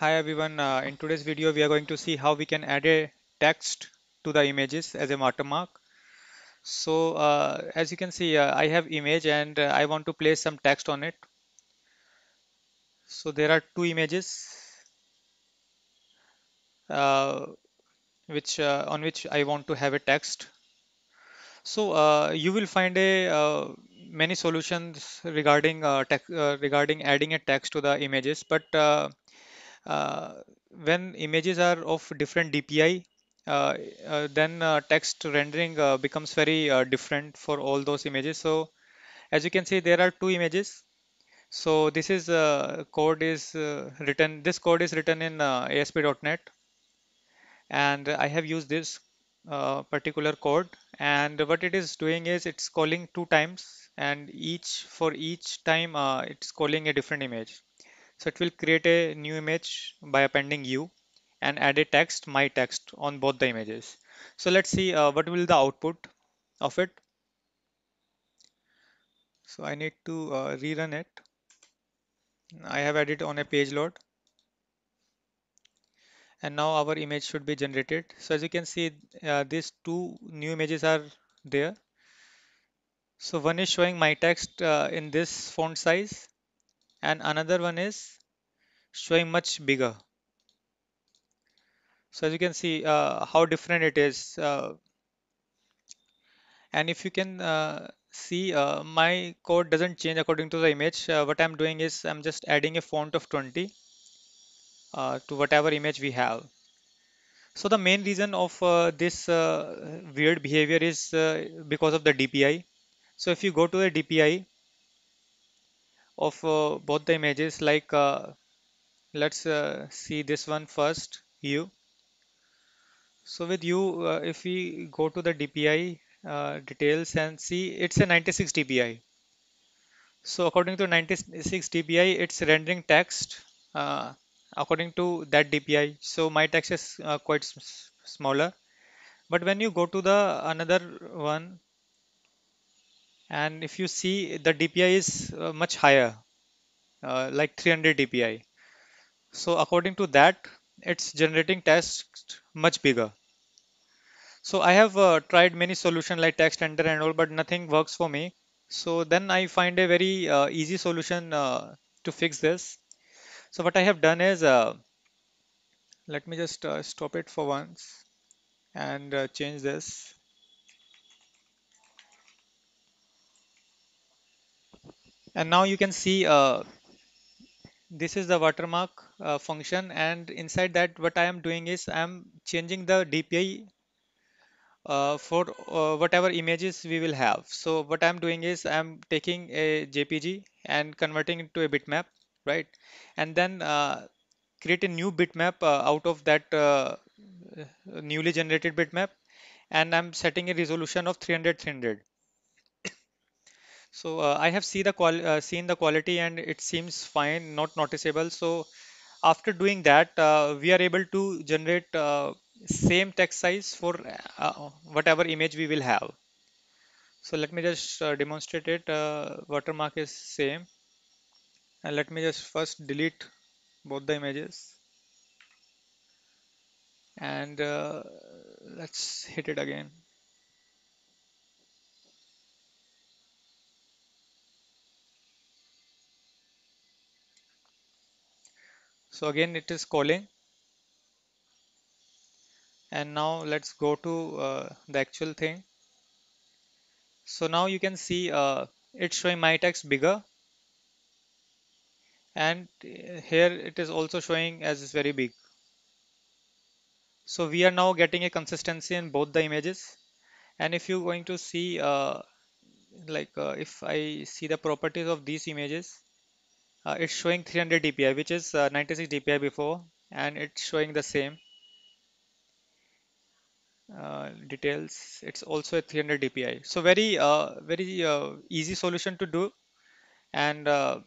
Hi everyone, uh, in today's video we are going to see how we can add a text to the images as a watermark. So uh, as you can see uh, I have image and uh, I want to place some text on it. So there are two images uh, which uh, on which I want to have a text. So you will find a many solutions regarding regarding adding a text to the images but when images are of different DPI, uh, uh, then uh, text rendering becomes very different for all those images. So as you can see, there are two images. So this is code is written. This code is written in ASP.NET, and I have used this uh, particular code and what it is doing is it's calling two times and each for each time uh, it's calling a different image so it will create a new image by appending u and add a text, my text on both the images. So let's see uh, what will the output of it. So I need to uh, rerun it. I have added on a page load. And now our image should be generated. So as you can see, uh, these two new images are there. So one is showing my text uh, in this font size and another one is showing much bigger so as you can see uh, how different it is uh, and if you can uh, see uh, my code doesn't change according to the image uh, what I'm doing is I'm just adding a font of 20 uh, to whatever image we have so the main reason of this weird behavior is because of the DPI so if you go to the DPI of uh, both the images like uh, let's uh, see this one first you so with you uh, if we go to the DPI uh, details and see it's a 96 DPI so according to 96 DPI it's rendering text uh, according to that DPI so my text is quite smaller but when you go to the another one and if you see the DPI is uh, much higher uh, like 300 DPI so according to that it's generating text much bigger so I have uh, tried many solution like text enter and all but nothing works for me so then I find a very uh, easy solution uh, to fix this so what I have done is uh, let me just stop it for once and change this and now you can see uh, this is the watermark uh, function and inside that what I am doing is I am changing the DPI uh, for uh, whatever images we will have so what I'm doing is I'm taking a JPG and converting it to a bitmap right and then uh, create a new bitmap uh, out of that newly generated bitmap and I'm setting a resolution of 300 300 so uh, I have see the uh, seen the quality and it seems fine, not noticeable. So after doing that, uh, we are able to generate uh, same text size for uh, whatever image we will have. So let me just uh, demonstrate it. watermark is same. And let me just first delete both the images. And let's hit it again. so again it is calling and now let's go to uh, the actual thing so now you can see uh, it's showing my text bigger and uh, here it is also showing as is very big so we are now getting a consistency in both the images and if you're going to see uh, like uh, if I see the properties of these images uh, it's showing 300 dpi which is uh, 96 dpi before and it's showing the same uh, details it's also a 300 dpi so very uh, very uh, easy solution to do and uh,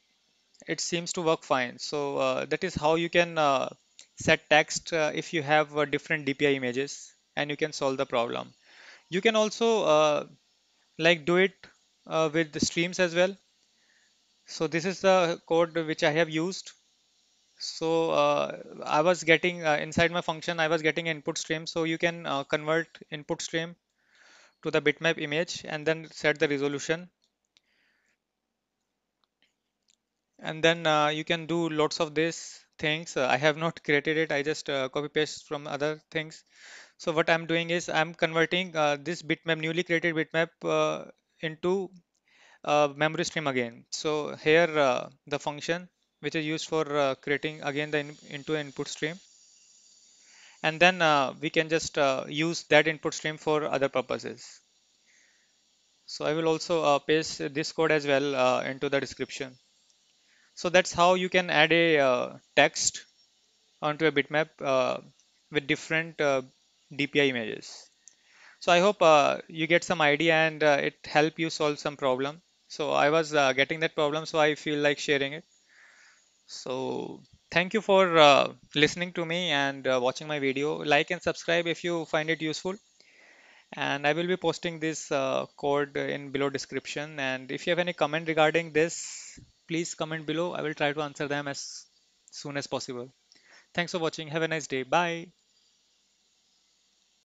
it seems to work fine so that is how you can set text if you have different dpi images and you can solve the problem you can also like do it with the streams as well so this is the code which I have used so uh, I was getting uh, inside my function I was getting input stream so you can uh, convert input stream to the bitmap image and then set the resolution and then uh, you can do lots of these things uh, I have not created it I just uh, copy paste from other things so what I'm doing is I'm converting this bitmap newly created bitmap into memory stream again. So here uh, the function which is used for uh, creating again the in into input stream and then uh, we can just uh, use that input stream for other purposes. So I will also uh, paste this code as well uh, into the description. So that's how you can add a text onto a bitmap with different DPI images. So I hope you get some idea and it help you solve some problem so i was uh, getting that problem so i feel like sharing it so thank you for uh, listening to me and uh, watching my video like and subscribe if you find it useful and i will be posting this uh, code in below description and if you have any comment regarding this please comment below i will try to answer them as soon as possible thanks for watching have a nice day bye